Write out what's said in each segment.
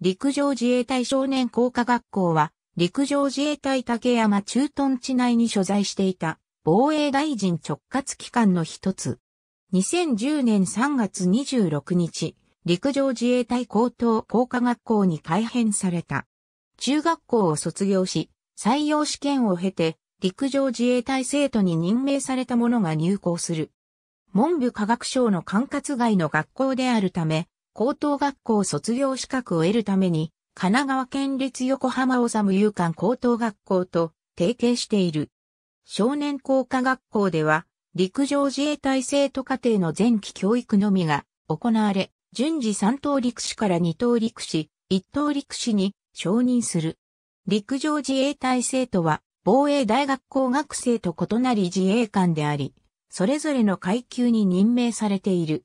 陸上自衛隊少年工科学校は、陸上自衛隊竹山駐屯地内に所在していた防衛大臣直轄機関の一つ。2010年3月26日、陸上自衛隊高等工科学校に改編された。中学校を卒業し、採用試験を経て、陸上自衛隊生徒に任命された者が入校する。文部科学省の管轄外の学校であるため、高等学校卒業資格を得るために、神奈川県立横浜治遊館高等学校と提携している。少年工科学校では、陸上自衛隊生徒課程の前期教育のみが行われ、順次3等陸士から2等陸士、1等陸士に承認する。陸上自衛隊生徒は、防衛大学校学生と異なり自衛官であり、それぞれの階級に任命されている。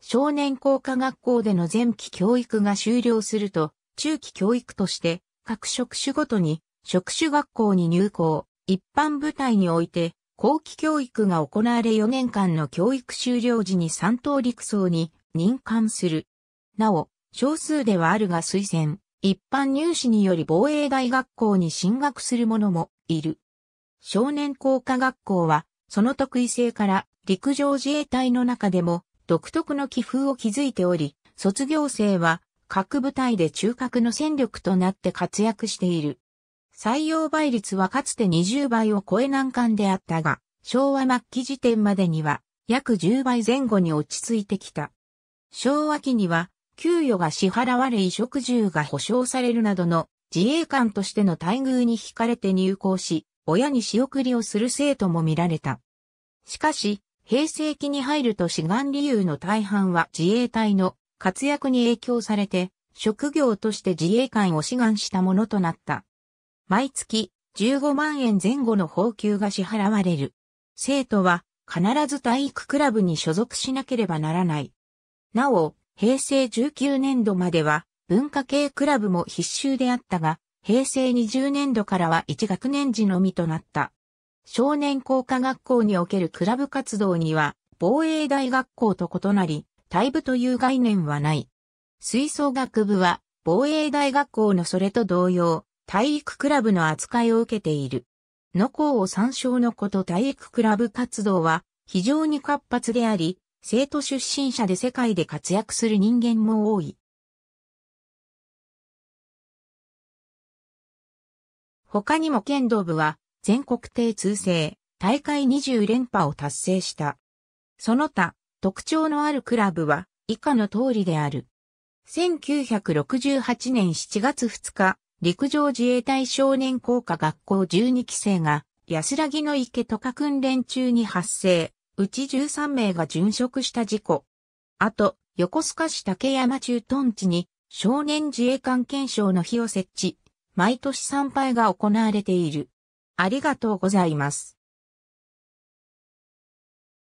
少年工科学校での前期教育が終了すると、中期教育として、各職種ごとに、職種学校に入校、一般部隊において、後期教育が行われ4年間の教育終了時に三等陸曹に任官する。なお、少数ではあるが推薦、一般入試により防衛大学校に進学する者もいる。少年工科学校は、その特異性から陸上自衛隊の中でも独特の気風を築いており、卒業生は各部隊で中核の戦力となって活躍している。採用倍率はかつて20倍を超え難関であったが、昭和末期時点までには約10倍前後に落ち着いてきた。昭和期には給与が支払われ衣食住が保障されるなどの自衛官としての待遇に惹かれて入校し、親に仕送りをする生徒も見られた。しかし、平成期に入ると志願理由の大半は自衛隊の活躍に影響されて、職業として自衛官を志願したものとなった。毎月15万円前後の報給が支払われる。生徒は必ず体育クラブに所属しなければならない。なお、平成19年度までは文化系クラブも必修であったが、平成20年度からは1学年時のみとなった。少年工科学校におけるクラブ活動には、防衛大学校と異なり、退部という概念はない。吹奏楽部は、防衛大学校のそれと同様、体育クラブの扱いを受けている。の校を参照のこと体育クラブ活動は、非常に活発であり、生徒出身者で世界で活躍する人間も多い。他にも剣道部は全国定通制、大会20連覇を達成した。その他、特徴のあるクラブは以下の通りである。1968年7月2日、陸上自衛隊少年工科学校12期生が安らぎの池とか訓練中に発生、うち13名が殉職した事故。あと、横須賀市竹山駐屯地に少年自衛官検証の日を設置、毎年参拝が行われている。ありがとうございます。